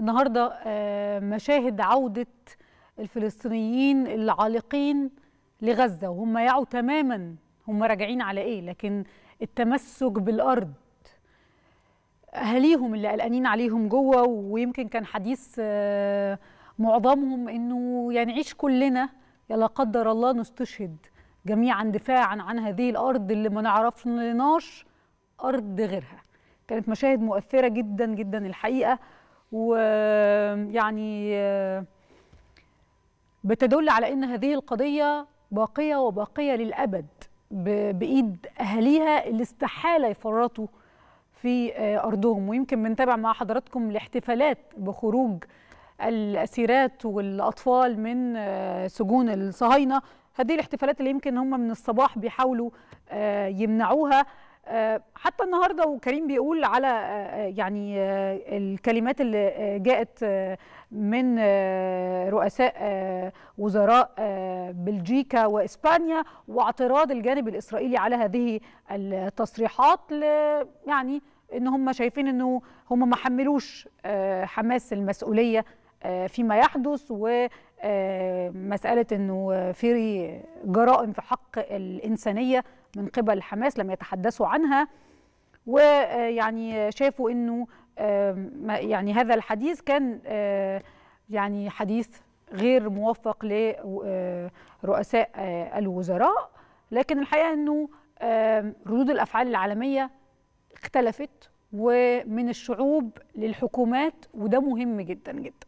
النهارده آه، مشاهد عوده الفلسطينيين العالقين لغزه وهم يعوا تماما هم راجعين على ايه لكن التمسك بالارض اهاليهم اللي قلقانين عليهم جوه ويمكن كان حديث آه، معظمهم انه يعني عيش كلنا يا لا قدر الله نستشهد جميعا دفاعا عن هذه الارض اللي ما نعرفناش ارض غيرها كانت مشاهد مؤثره جدا جدا الحقيقه ويعني بتدل على ان هذه القضيه باقيه وباقيه للابد بايد اهاليها اللي استحاله يفرطوا في آه، ارضهم ويمكن بنتابع مع حضراتكم الاحتفالات بخروج الاسيرات والاطفال من آه، سجون الصهاينه هذه الاحتفالات اللي يمكن هم من الصباح بيحاولوا آه، يمنعوها آه، حتى النهارده وكريم بيقول على آه، آه، يعني الكلمات اللي جاءت من رؤساء وزراء بلجيكا واسبانيا واعتراض الجانب الاسرائيلي على هذه التصريحات يعني ان هم شايفين انه هم ما حملوش حماس المسؤوليه فيما يحدث و آه، مسألة أنه في جرائم في حق الإنسانية من قبل حماس لم يتحدثوا عنها ويعني شافوا أنه آه، يعني هذا الحديث كان آه، يعني حديث غير موفق لرؤساء الوزراء لكن الحقيقة أنه ردود الأفعال العالمية اختلفت ومن الشعوب للحكومات وده مهم جدا جدا